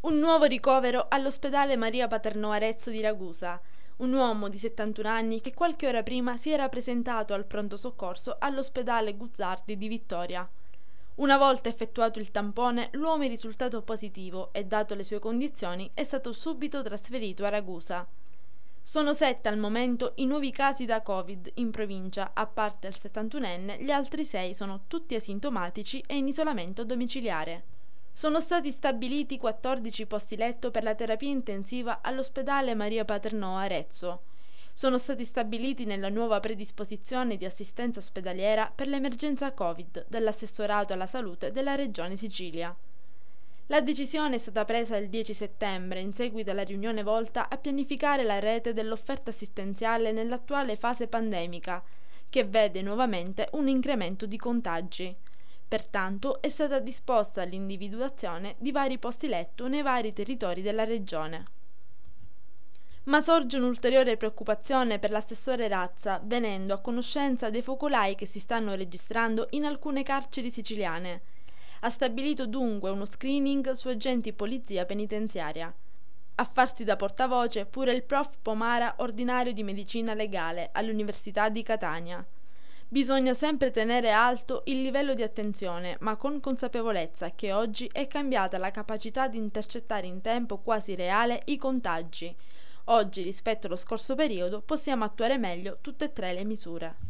Un nuovo ricovero all'ospedale Maria Paternò Arezzo di Ragusa. Un uomo di 71 anni che qualche ora prima si era presentato al pronto soccorso all'ospedale Guzzardi di Vittoria. Una volta effettuato il tampone, l'uomo è risultato positivo e, dato le sue condizioni, è stato subito trasferito a Ragusa. Sono sette al momento i nuovi casi da Covid in provincia, a parte il 71enne, gli altri sei sono tutti asintomatici e in isolamento domiciliare. Sono stati stabiliti 14 posti letto per la terapia intensiva all'ospedale Maria Paternò Arezzo. Sono stati stabiliti nella nuova predisposizione di assistenza ospedaliera per l'emergenza Covid dell'assessorato alla salute della Regione Sicilia. La decisione è stata presa il 10 settembre in seguito alla riunione volta a pianificare la rete dell'offerta assistenziale nell'attuale fase pandemica, che vede nuovamente un incremento di contagi. Pertanto è stata disposta l'individuazione di vari posti letto nei vari territori della Regione. Ma sorge un'ulteriore preoccupazione per l'assessore Razza, venendo a conoscenza dei focolai che si stanno registrando in alcune carceri siciliane. Ha stabilito dunque uno screening su agenti polizia penitenziaria. A farsi da portavoce pure il prof Pomara, ordinario di medicina legale all'Università di Catania. Bisogna sempre tenere alto il livello di attenzione, ma con consapevolezza che oggi è cambiata la capacità di intercettare in tempo quasi reale i contagi. Oggi, rispetto allo scorso periodo, possiamo attuare meglio tutte e tre le misure.